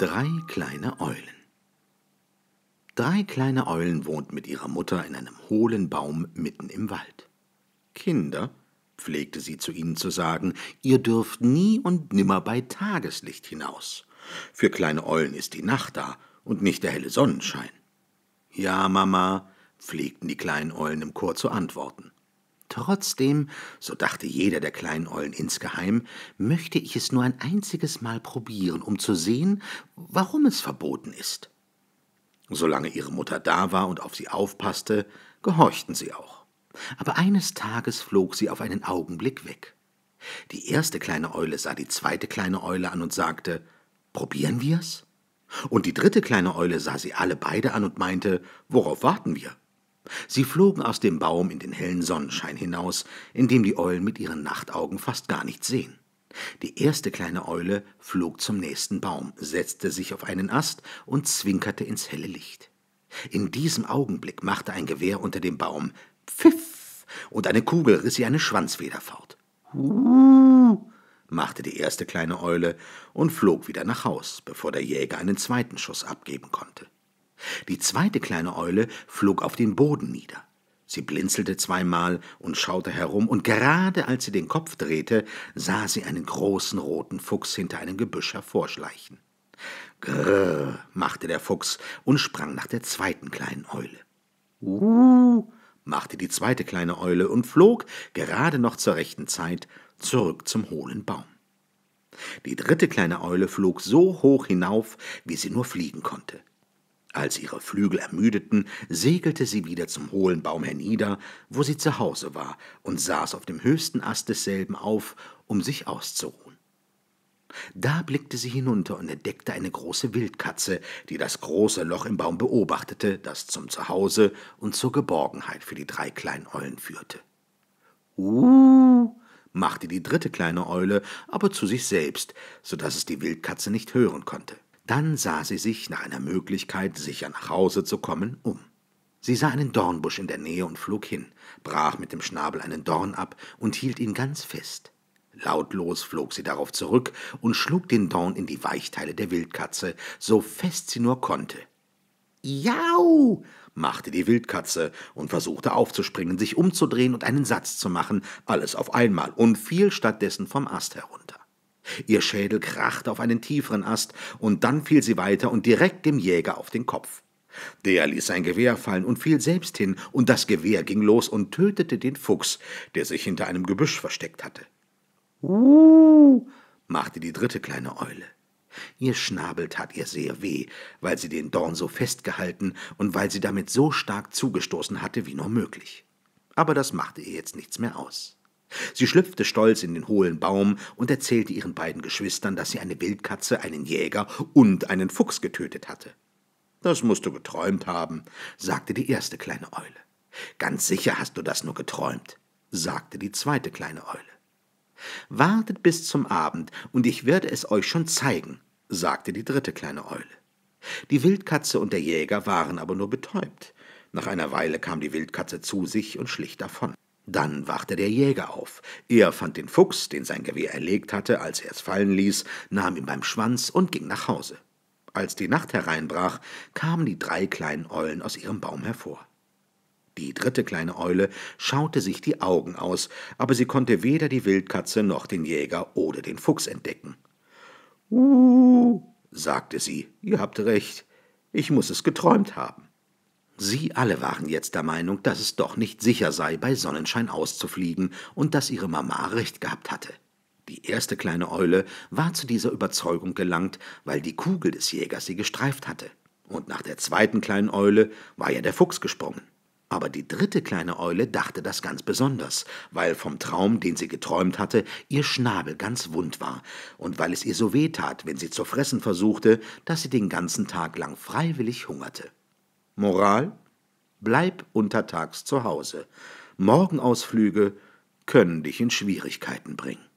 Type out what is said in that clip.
Drei kleine Eulen Drei kleine Eulen wohnten mit ihrer Mutter in einem hohlen Baum mitten im Wald. Kinder, pflegte sie zu ihnen zu sagen, ihr dürft nie und nimmer bei Tageslicht hinaus. Für kleine Eulen ist die Nacht da und nicht der helle Sonnenschein. Ja, Mama, pflegten die kleinen Eulen im Chor zu antworten. Trotzdem, so dachte jeder der kleinen Eulen insgeheim, möchte ich es nur ein einziges Mal probieren, um zu sehen, warum es verboten ist. Solange ihre Mutter da war und auf sie aufpasste, gehorchten sie auch. Aber eines Tages flog sie auf einen Augenblick weg. Die erste kleine Eule sah die zweite kleine Eule an und sagte Probieren wir's? Und die dritte kleine Eule sah sie alle beide an und meinte Worauf warten wir? Sie flogen aus dem Baum in den hellen Sonnenschein hinaus, in dem die Eulen mit ihren Nachtaugen fast gar nichts sehen. Die erste kleine Eule flog zum nächsten Baum, setzte sich auf einen Ast und zwinkerte ins helle Licht. In diesem Augenblick machte ein Gewehr unter dem Baum Pfiff, und eine Kugel riss ihr eine Schwanzfeder fort. Huh, machte die erste kleine Eule und flog wieder nach Haus, bevor der Jäger einen zweiten Schuss abgeben konnte. Die zweite kleine Eule flog auf den Boden nieder. Sie blinzelte zweimal und schaute herum, und gerade als sie den Kopf drehte, sah sie einen großen roten Fuchs hinter einem Gebüsch hervorschleichen. Grrr, machte der Fuchs und sprang nach der zweiten kleinen Eule. Uh, machte die zweite kleine Eule und flog, gerade noch zur rechten Zeit, zurück zum hohlen Baum. Die dritte kleine Eule flog so hoch hinauf, wie sie nur fliegen konnte. Als ihre Flügel ermüdeten, segelte sie wieder zum hohlen Baum hernieder, wo sie zu Hause war, und saß auf dem höchsten Ast desselben auf, um sich auszuruhen. Da blickte sie hinunter und entdeckte eine große Wildkatze, die das große Loch im Baum beobachtete, das zum Zuhause und zur Geborgenheit für die drei kleinen Eulen führte. Uh, machte die dritte kleine Eule, aber zu sich selbst, so daß es die Wildkatze nicht hören konnte. Dann sah sie sich nach einer Möglichkeit, sicher nach Hause zu kommen, um. Sie sah einen Dornbusch in der Nähe und flog hin, brach mit dem Schnabel einen Dorn ab und hielt ihn ganz fest. Lautlos flog sie darauf zurück und schlug den Dorn in die Weichteile der Wildkatze, so fest sie nur konnte. Jau! machte die Wildkatze und versuchte aufzuspringen, sich umzudrehen und einen Satz zu machen, alles auf einmal, und fiel stattdessen vom Ast herunter. Ihr Schädel krachte auf einen tieferen Ast, und dann fiel sie weiter und direkt dem Jäger auf den Kopf. Der ließ sein Gewehr fallen und fiel selbst hin, und das Gewehr ging los und tötete den Fuchs, der sich hinter einem Gebüsch versteckt hatte. Uh, machte die dritte kleine Eule. Ihr Schnabel tat ihr sehr weh, weil sie den Dorn so festgehalten und weil sie damit so stark zugestoßen hatte wie nur möglich. Aber das machte ihr jetzt nichts mehr aus. Sie schlüpfte stolz in den hohlen Baum und erzählte ihren beiden Geschwistern, dass sie eine Wildkatze, einen Jäger und einen Fuchs getötet hatte. Das musst du geträumt haben, sagte die erste kleine Eule. Ganz sicher hast du das nur geträumt, sagte die zweite kleine Eule. Wartet bis zum Abend, und ich werde es euch schon zeigen, sagte die dritte kleine Eule. Die Wildkatze und der Jäger waren aber nur betäubt. Nach einer Weile kam die Wildkatze zu sich und schlich davon. Dann wachte der Jäger auf. Er fand den Fuchs, den sein Gewehr erlegt hatte, als er es fallen ließ, nahm ihn beim Schwanz und ging nach Hause. Als die Nacht hereinbrach, kamen die drei kleinen Eulen aus ihrem Baum hervor. Die dritte kleine Eule schaute sich die Augen aus, aber sie konnte weder die Wildkatze noch den Jäger oder den Fuchs entdecken. Uh, sagte sie, ihr habt recht, ich muß es geträumt haben. Sie alle waren jetzt der Meinung, dass es doch nicht sicher sei, bei Sonnenschein auszufliegen und dass ihre Mama recht gehabt hatte. Die erste kleine Eule war zu dieser Überzeugung gelangt, weil die Kugel des Jägers sie gestreift hatte. Und nach der zweiten kleinen Eule war ja der Fuchs gesprungen. Aber die dritte kleine Eule dachte das ganz besonders, weil vom Traum, den sie geträumt hatte, ihr Schnabel ganz wund war und weil es ihr so weh tat, wenn sie zu fressen versuchte, dass sie den ganzen Tag lang freiwillig hungerte. Moral: Bleib untertags zu Hause. Morgenausflüge können dich in Schwierigkeiten bringen.